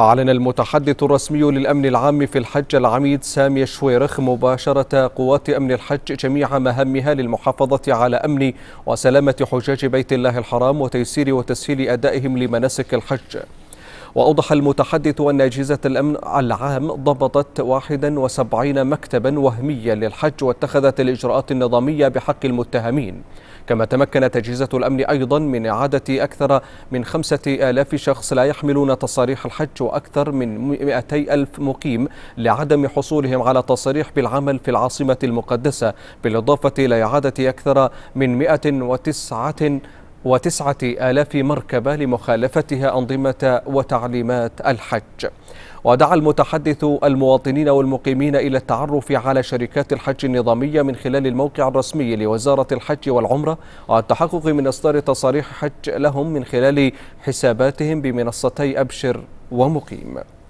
أعلن المتحدث الرسمي للأمن العام في الحج العميد سامي شويرخ مباشرة قوات أمن الحج جميع مهامها للمحافظة على أمن وسلامة حجاج بيت الله الحرام وتيسير وتسهيل أدائهم لمناسك الحج وأوضح المتحدث أن أجهزة الأمن العام ضبطت 71 مكتبا وهميا للحج واتخذت الإجراءات النظامية بحق المتهمين كما تمكنت أجهزة الأمن أيضا من إعادة أكثر من خمسة آلاف شخص لا يحملون تصاريح الحج وأكثر من مئتي ألف مقيم لعدم حصولهم على تصريح بالعمل في العاصمة المقدسة بالإضافة إلى إعادة أكثر من 109 وتسعة آلاف مركبة لمخالفتها أنظمة وتعليمات الحج ودعا المتحدث المواطنين والمقيمين إلى التعرف على شركات الحج النظامية من خلال الموقع الرسمي لوزارة الحج والعمرة والتحقق من إصدار تصاريح حج لهم من خلال حساباتهم بمنصتي أبشر ومقيم